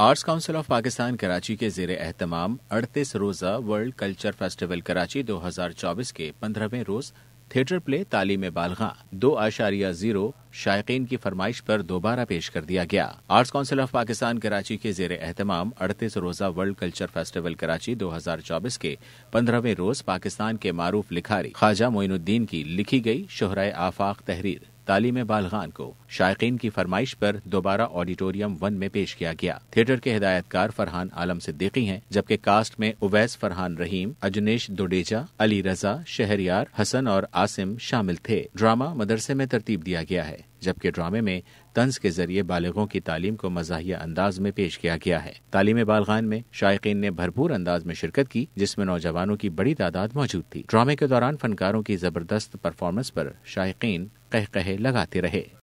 arts Council of Pakistan Karachi के जेर अहतमाम अड़तीस रोज़ा वर्ल्ड कल्चर फेस्टिवल कराची दो हजार चौबीस के पंद्रहवें रोज़ थिएटर प्ले तालीम बालगा दो आशारिया जीरो शायकीन की फरमाइश पर दोबारा पेश कर दिया गया Arts Council of Pakistan Karachi के जेर अहतमाम अड़तीस रोज़ा वर्ल्ड कल्चर फेस्टिवल कराची दो हजार चौबीस के पंद्रहवें रोज़ पाकिस्तान के मारूफ लिखारी ख्वाजा मोइनुद्दीन की लिखी गई शहरा आफाक तहरीर तालीम बालगान को शायक की फरमाइश पर दोबारा ऑडिटोरियम वन में पेश किया गया थिएटर के हिदायतकार फरहान आलम सिद्दीकी हैं जबकि कास्ट में उवैस फरहान रहीम अजनेश दुडेजा अली रजा शहरियार हसन और आसिम शामिल थे ड्रामा मदरसे में तरतीब दिया गया है जबकि ड्रामे में तंज के जरिए बालगों की तालीम को मजाही अंदाज में पेश किया गया है तालीम बालगान में शायक ने भरपूर अंदाज में शिरकत की जिसमें नौजवानों की बड़ी तादाद मौजूद थी ड्रामे के दौरान फनकारों की जबरदस्त परफॉर्मेंस पर शायक कह कहे लगाते रहे